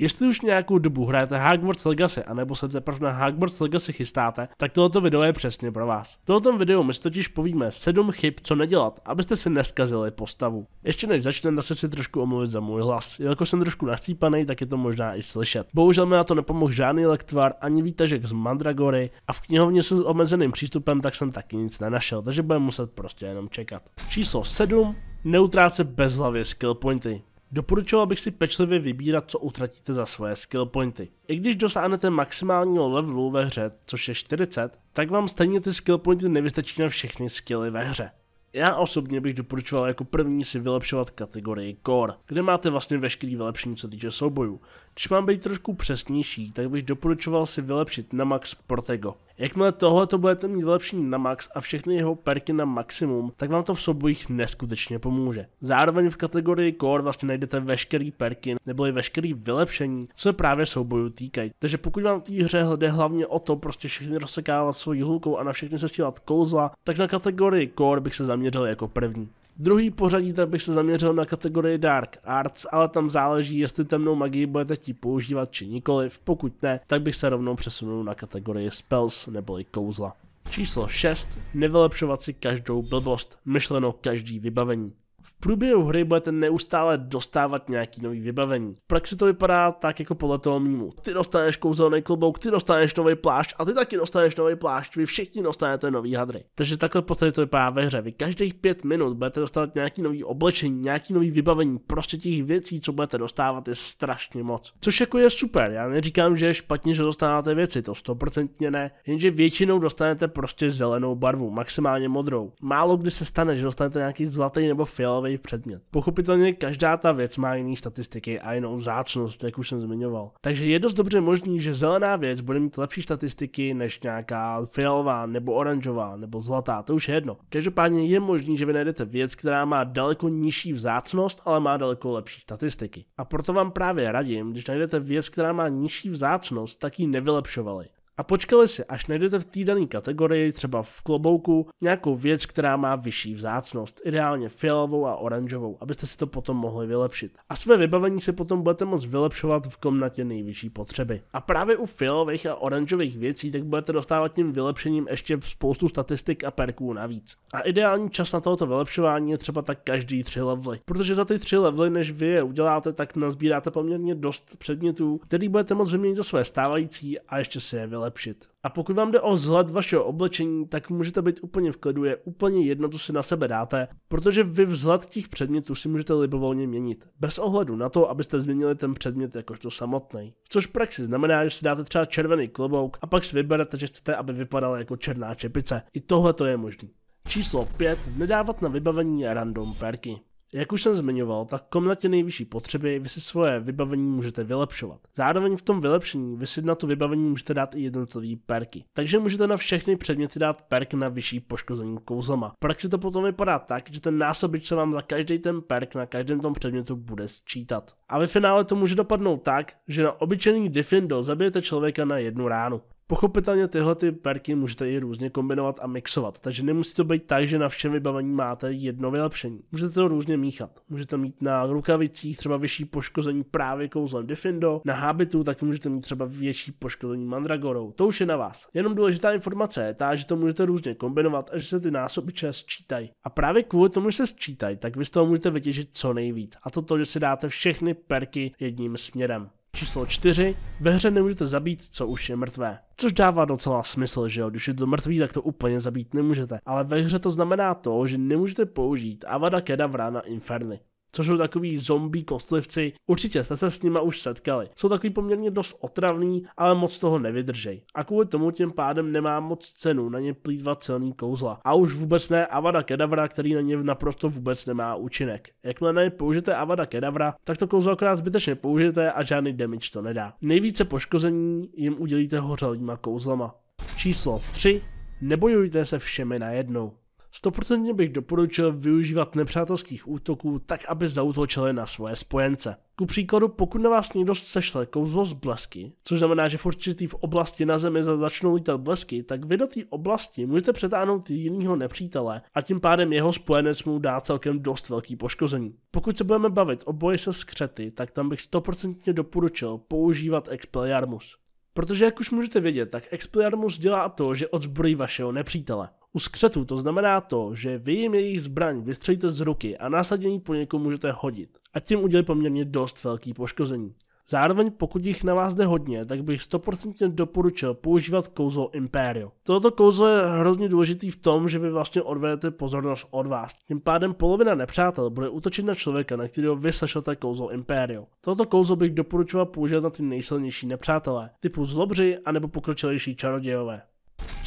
Jestli už nějakou dobu hrajete Hogwarts Legacy, anebo se teprve na Hogwarts Legacy chystáte, tak tohoto video je přesně pro vás. V tomto videu my si totiž povíme 7 chyb, co nedělat, abyste si neskazili postavu. Ještě než začneme, zase si trošku omluvit za můj hlas. Jelikož jsem trošku nachcípaný, tak je to možná i slyšet. Bohužel mi na to nepomohl žádný lektvar ani výtažek z Mandragory a v knihovně se s omezeným přístupem tak jsem taky nic nenašel, takže budeme muset prostě jenom čekat. Číslo 7. Neutráce hlavě skill pointy. Doporučoval bych si pečlivě vybírat, co utratíte za svoje skill pointy. I když dosáhnete maximálního levelu ve hře, což je 40, tak vám stejně ty skill pointy nevystačí na všechny skilly ve hře. Já osobně bych doporučoval jako první si vylepšovat kategorii Core, kde máte vlastně veškerý vylepšení co týče soubojů. Když mám být trošku přesnější, tak bych doporučoval si vylepšit na max Protego. Jakmile tohle to budete mít vylepšení na max a všechny jeho perky na maximum, tak vám to v sobojích neskutečně pomůže. Zároveň v kategorii Core vlastně najdete veškerý perky nebo i veškerý vylepšení, co se právě soubojů týkají. Takže pokud vám v té hře jde hlavně o to prostě všechny rozsekávat svojí hlukou a na všechny se stílat kouzla, tak na kategorii Core bych se zaměřil jako první. Druhý pořadí, tak bych se zaměřil na kategorii Dark Arts, ale tam záleží, jestli temnou magii budete chtít používat či nikoliv. Pokud ne, tak bych se rovnou přesunul na kategorii Spells neboli kouzla. Číslo 6. Nevylepšovat si každou blbost, myšleno každý vybavení. V průběhu hry budete neustále dostávat nějaký nový vybavení. V praxi to vypadá tak jako podle toho mýmu. Ty dostaneš kouzelný klobouk, ty dostaneš nový plášť a ty taky dostaneš nový plášť, vy všichni dostanete nový hadry. Takže takhle v podstatě to vypadá ve hře. Vy každých pět minut budete dostávat nějaký nový oblečení, nějaký nový vybavení, prostě těch věcí, co budete dostávat, je strašně moc. Což jako je super, já neříkám, že je špatně, že dostáváte věci, to stoprocentně ne, jenže většinou dostanete prostě zelenou barvu, maximálně modrou. Málo kdy se stane, že dostanete nějaký zlatý nebo fialový zajímavý předmět. Pochopitelně každá ta věc má jiné statistiky a jinou zácnost, jak už jsem zmiňoval. Takže je dost dobře možný, že zelená věc bude mít lepší statistiky než nějaká fialová nebo oranžová nebo zlatá, to už je jedno. Každopádně je možný, že vy najdete věc, která má daleko nižší vzácnost, ale má daleko lepší statistiky. A proto vám právě radím, když najdete věc, která má nižší vzácnost, tak ji nevylepšovali a počkali si, až najdete v té dané kategorii, třeba v klobouku, nějakou věc, která má vyšší vzácnost, ideálně fialovou a oranžovou, abyste si to potom mohli vylepšit. A své vybavení si potom budete moct vylepšovat v komnatě nejvyšší potřeby. A právě u fialových a oranžových věcí tak budete dostávat tím vylepšením ještě spoustu statistik a perků navíc. A ideální čas na tohoto vylepšování je třeba tak každý tři levely, protože za ty tři levely, než vy je uděláte, tak nazbíráte poměrně dost předmětů, který budete moct vyměnit za své stávající a ještě si je vylepšit zlepšit. A pokud vám jde o vzhled vašeho oblečení, tak můžete být úplně v klidu, je úplně jedno, co si na sebe dáte, protože vy vzhled těch předmětů si můžete libovolně měnit, bez ohledu na to, abyste změnili ten předmět jakožto samotný. Což v praxi znamená, že si dáte třeba červený klobouk a pak si vyberete, že chcete, aby vypadala jako černá čepice. I tohle to je možné. Číslo 5. Nedávat na vybavení random perky. Jak už jsem zmiňoval, tak komnatě nejvyšší potřeby vy si svoje vybavení můžete vylepšovat. Zároveň v tom vylepšení vy si na to vybavení můžete dát i jednotlivý perky. Takže můžete na všechny předměty dát perk na vyšší poškození kouzlama. V praxi to potom vypadá tak, že ten násobič se vám za každý ten perk na každém tom předmětu bude sčítat. A ve finále to může dopadnout tak, že na obyčejný Diffindo zabijete člověka na jednu ránu. Pochopitelně tyhle ty perky můžete i různě kombinovat a mixovat, takže nemusí to být tak, že na všem vybavení máte jedno vylepšení. Můžete to různě míchat. Můžete mít na rukavicích třeba vyšší poškození právě kouzlem Defindo, na hábitu tak můžete mít třeba větší poškození Mandragorou. To už je na vás. Jenom důležitá informace je ta, že to můžete různě kombinovat a že se ty násobiče sčítají. A právě kvůli tomu, že se sčítají, tak vy z toho můžete vytěžit co nejvíc. A to to, že si dáte všechny perky jedním směrem. Číslo 4. Ve hře nemůžete zabít, co už je mrtvé. Což dává docela smysl, že jo? Když je to mrtvý, tak to úplně zabít nemůžete. Ale ve hře to znamená to, že nemůžete použít Avada Kedavra na Inferny což jsou takový zombie kostlivci. Určitě jste se s nima už setkali. Jsou takový poměrně dost otravný, ale moc toho nevydržej. A kvůli tomu tím pádem nemá moc cenu na ně plýtvat celný kouzla. A už vůbec ne Avada Kedavra, který na ně naprosto vůbec nemá účinek. Jakmile na ně použijete Avada Kedavra, tak to kouzlo akorát zbytečně použijete a žádný damage to nedá. Nejvíce poškození jim udělíte hořelýma kouzlama. Číslo 3. Nebojujte se všemi najednou. Stoprocentně bych doporučil využívat nepřátelských útoků tak, aby zautočili na svoje spojence. Ku příkladu, pokud na vás někdo sešle kouzlo z blesky, což znamená, že v určitý v oblasti na zemi začnou lítat blesky, tak vy do té oblasti můžete přetáhnout jiného nepřítele a tím pádem jeho spojenec mu dá celkem dost velký poškození. Pokud se budeme bavit o boji se skřety, tak tam bych stoprocentně doporučil používat Expelliarmus. Protože jak už můžete vědět, tak Expelliarmus dělá to, že odzbrojí vašeho nepřítele u skřetů to znamená to, že vy jim jejich zbraň vystřelíte z ruky a násadění po někomu můžete hodit a tím udělí poměrně dost velký poškození. Zároveň pokud jich na vás jde hodně, tak bych 100% doporučil používat kouzlo Imperio. Toto kouzlo je hrozně důležitý v tom, že vy vlastně odvedete pozornost od vás. Tím pádem polovina nepřátel bude útočit na člověka, na kterého vy sešlete kouzlo Imperio. Toto kouzlo bych doporučoval používat na ty nejsilnější nepřátelé, typu zlobři anebo pokročilejší čarodějové.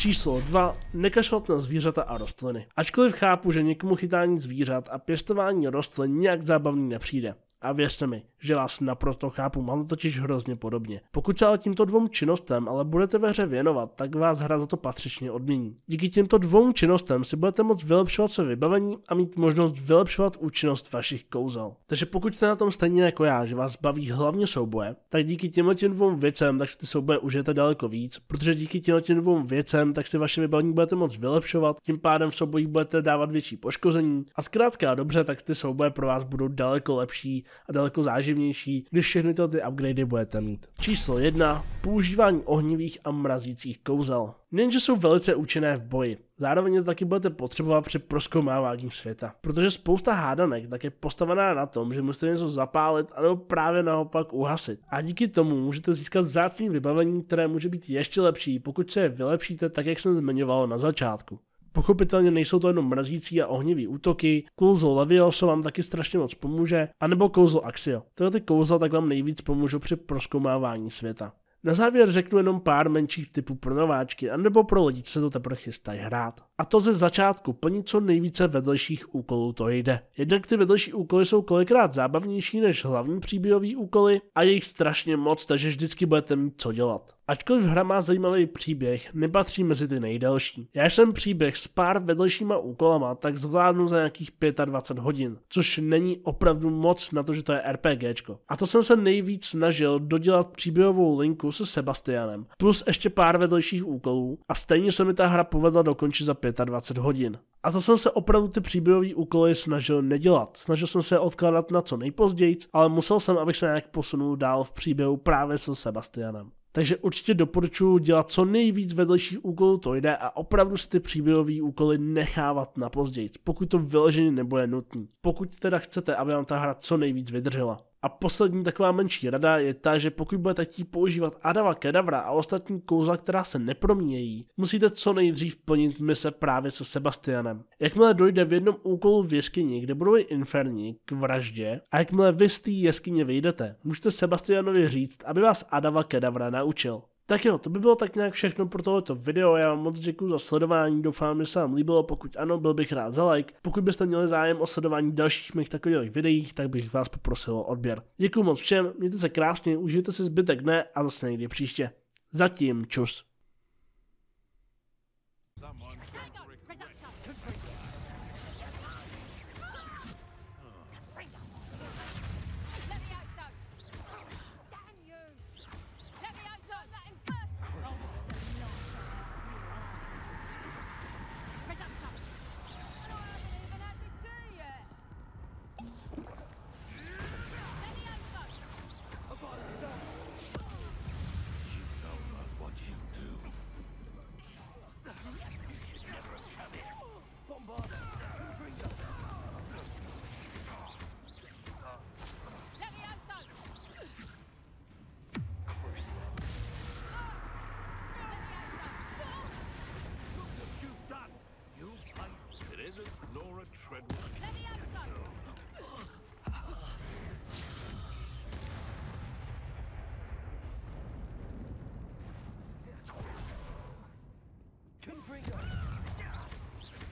Číslo 2. Nekašlat na zvířata a rostliny. Ačkoliv chápu, že někomu chytání zvířat a pěstování rostlin nějak zábavný nepřijde. A věřte mi, že vás naprosto chápu, mám to totiž hrozně podobně. Pokud se ale tímto dvou činnostem ale budete ve hře věnovat, tak vás hra za to patřičně odmění. Díky těmto dvou činnostem si budete moct vylepšovat své vybavení a mít možnost vylepšovat účinnost vašich kouzel. Takže pokud jste na tom stejně jako já, že vás baví hlavně souboje, tak díky těmto těm dvou věcem tak si ty souboje užijete daleko víc, protože díky těmto těm dvou věcem tak si vaše vybavení budete moct vylepšovat, tím pádem v soubojích budete dávat větší poškození a zkrátka dobře, tak ty souboje pro vás budou daleko lepší a daleko záživnější, když všechny tyto ty upgradey budete mít. Číslo 1. Používání ohnivých a mrazících kouzel. Ninja jsou velice účinné v boji. Zároveň je taky budete potřebovat při proskoumávání světa, protože spousta hádanek tak je postavená na tom, že musíte něco zapálit anebo právě naopak uhasit. A díky tomu můžete získat vzácné vybavení, které může být ještě lepší, pokud se je vylepšíte tak, jak jsem zmiňoval na začátku. Pochopitelně nejsou to jenom mrazící a ohnivý útoky, kouzlo Levioso vám taky strašně moc pomůže, anebo kouzlo Axio. Tyhle ty kouzla tak vám nejvíc pomůžou při proskoumávání světa. Na závěr řeknu jenom pár menších typů pro nováčky, anebo pro lidi, co se to teprve chystají hrát. A to ze začátku plní co nejvíce vedlejších úkolů to jde. Jednak ty vedlejší úkoly jsou kolikrát zábavnější než hlavní příběhové úkoly a je jich strašně moc, takže vždycky budete mít co dělat. Ačkoliv hra má zajímavý příběh, nepatří mezi ty nejdelší. Já jsem příběh s pár vedlejšíma úkolama tak zvládnu za nějakých 25 hodin, což není opravdu moc na to, že to je RPGčko. A to jsem se nejvíc snažil dodělat příběhovou linku se Sebastianem, plus ještě pár vedlejších úkolů a stejně se mi ta hra povedla dokončit za 25 hodin. A to jsem se opravdu ty příběhové úkoly snažil nedělat. Snažil jsem se odkládat na co nejpozději, ale musel jsem, abych se nějak posunul dál v příběhu právě se Sebastianem. Takže určitě doporučuji dělat co nejvíc vedlejších úkolů, to jde a opravdu si ty příběhové úkoly nechávat na později, pokud to vyloženě nebude nutné. Pokud teda chcete, aby vám ta hra co nejvíc vydržela. A poslední taková menší rada je ta, že pokud budete chtít používat Adava Kedavra a ostatní kouzla, která se nepromíjejí, musíte co nejdřív plnit mise právě se Sebastianem. Jakmile dojde v jednom úkolu v jeskyni, kde budou i inferní k vraždě, a jakmile vy z té jeskyně vyjdete, můžete Sebastianovi říct, aby vás Adava Kedavra naučil. Tak jo, to by bylo tak nějak všechno pro tohoto video, já vám moc děkuji za sledování, doufám, že se vám líbilo, pokud ano, byl bych rád za like. Pokud byste měli zájem o sledování dalších mých takových videí, tak bych vás poprosil o odběr. Děkuji moc všem, mějte se krásně, užijte si zbytek dne a zase někdy příště. Zatím, čus.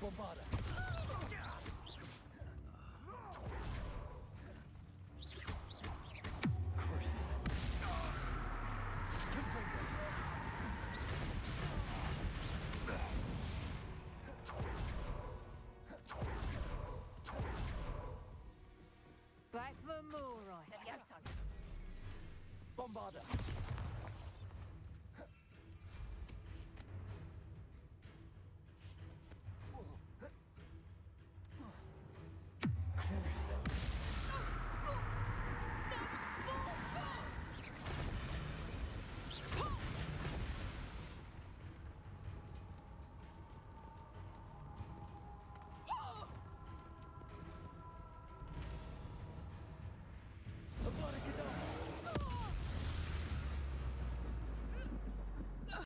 Bombarda. Back for more, I right? Bombarda.